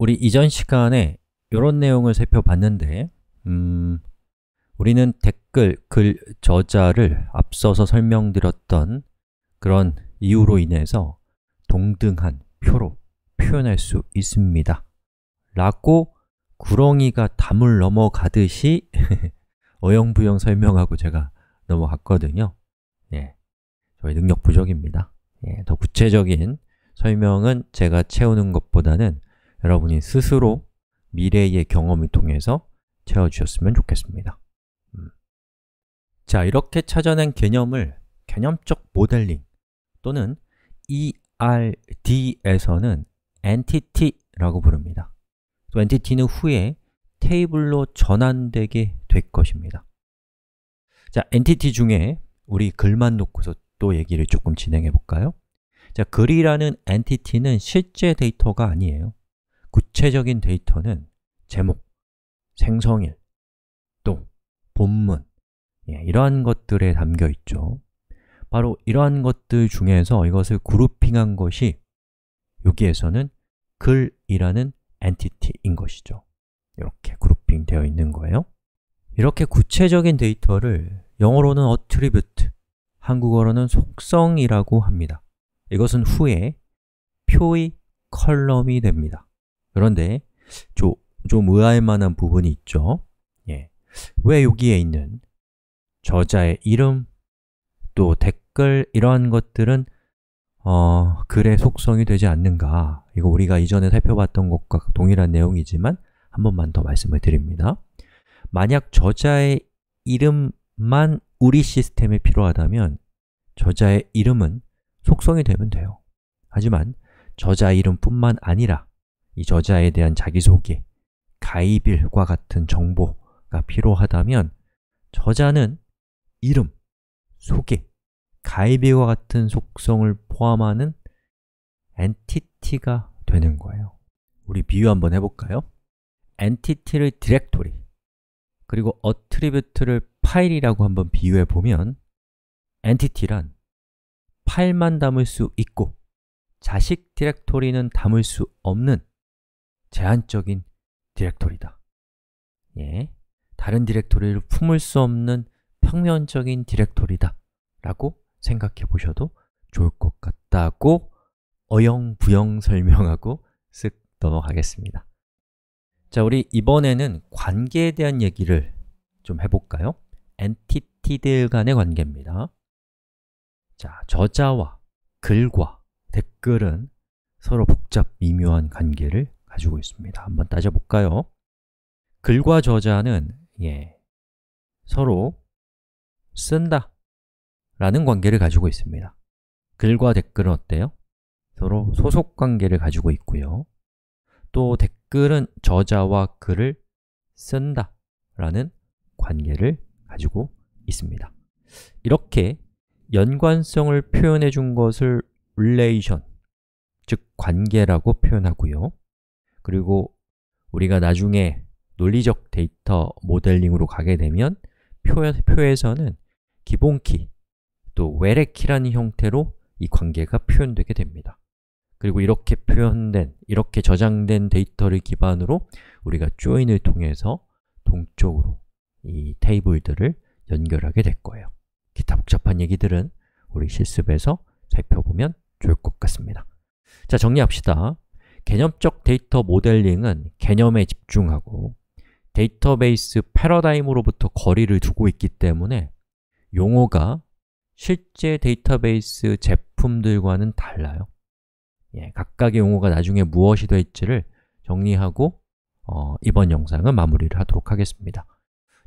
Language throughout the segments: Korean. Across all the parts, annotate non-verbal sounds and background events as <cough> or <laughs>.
우리 이전 시간에 이런 내용을 살펴봤는데 음, 우리는 댓글, 글, 저자를 앞서서 설명드렸던 그런 이유로 인해서 동등한 표로 표현할 수 있습니다 라고 구렁이가 담을 넘어가듯이 <laughs> 어영부영 설명하고 제가 넘어갔거든요 예, 저희 능력 부족입니다 예, 더 구체적인 설명은 제가 채우는 것보다는 여러분이 스스로 미래의 경험을 통해서 채워주셨으면 좋겠습니다 음. 자, 이렇게 찾아낸 개념을 개념적 모델링 또는 ERD에서는 entity라고 부릅니다 entity는 후에 테이블로 전환되게 될 것입니다 자, entity 중에 우리 글만 놓고서 또 얘기를 조금 진행해 볼까요? 자, 글이라는 entity는 실제 데이터가 아니에요 구체적인 데이터는 제목, 생성일, 또 본문 예, 이러한 것들에 담겨 있죠 바로 이러한 것들 중에서 이것을 그룹핑한 것이 여기에서는 글이라는 엔티티인 것이죠 이렇게 그룹핑 되어 있는 거예요 이렇게 구체적인 데이터를 영어로는 attribute, 한국어로는 속성이라고 합니다 이것은 후에 표의 컬럼이 됩니다 그런데 좀, 좀 의아할 만한 부분이 있죠. 예. 왜 여기에 있는 저자의 이름, 또 댓글 이러한 것들은 어, 글의 속성이 되지 않는가 이거 우리가 이전에 살펴봤던 것과 동일한 내용이지만 한 번만 더 말씀을 드립니다 만약 저자의 이름만 우리 시스템에 필요하다면 저자의 이름은 속성이 되면 돼요 하지만 저자 이름뿐만 아니라 이 저자에 대한 자기소개, 가입빌과 같은 정보가 필요하다면 저자는 이름, 소개, 가입빌과 같은 속성을 포함하는 엔티티가 되는 거예요 우리 비유 한번 해볼까요? 엔티티를 디렉토리 그리고 어트리뷰트를 파일이라고 한번 비유해 보면 엔티티란 파일만 담을 수 있고 자식 디렉토리는 담을 수 없는 제한적인 디렉토리다. 예, 다른 디렉토리를 품을 수 없는 평면적인 디렉토리다 라고 생각해 보셔도 좋을 것 같다고 어영부영 설명하고 쓱 넘어가겠습니다. 자, 우리 이번에는 관계에 대한 얘기를 좀 해볼까요? 엔티티들 간의 관계입니다. 자, 저자와 글과 댓글은 서로 복잡 미묘한 관계를 가지고 있습니다. 한번 따져볼까요? 글과 저자는 예, 서로 쓴다 라는 관계를 가지고 있습니다. 글과 댓글은 어때요? 서로 소속 관계를 가지고 있고요. 또 댓글은 저자와 글을 쓴다 라는 관계를 가지고 있습니다. 이렇게 연관성을 표현해 준 것을 relation, 즉 관계라고 표현하고요. 그리고 우리가 나중에 논리적 데이터 모델링으로 가게 되면 표, 에서는 기본키, 또 외래키라는 형태로 이 관계가 표현되게 됩니다. 그리고 이렇게 표현된, 이렇게 저장된 데이터를 기반으로 우리가 j o i n 을 통해서 동쪽으로 이 테이블들을 연결하게 될 거예요. 기타 복잡한 얘기들은 우리 실습에서 살펴보면 좋을 것 같습니다. 자, 정리합시다. 개념적 데이터 모델링은 개념에 집중하고 데이터베이스 패러다임으로부터 거리를 두고 있기 때문에 용어가 실제 데이터베이스 제품들과는 달라요 예, 각각의 용어가 나중에 무엇이 될지를 정리하고 어, 이번 영상은 마무리를 하도록 하겠습니다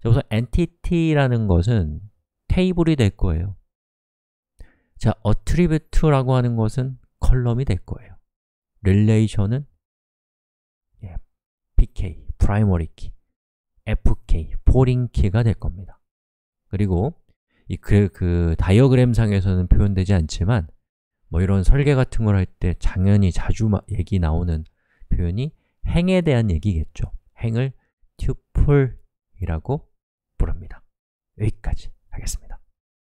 자, 우선 entity라는 것은 테이블이 될 거예요 자, attribute라고 하는 것은 컬럼이 될 거예요 릴레이션은 예, pk, 프라이머리 키, y k fk, 포링 키가될 겁니다. 그리고 이 그, 그 다이어그램상에서는 표현되지 않지만 뭐 이런 설계 같은 걸 할 때 당연히 자주 얘기 나오는 표현이 행에 대한 얘기겠죠. 행을 tuple이라고 부릅니다. 여기까지 하겠습니다.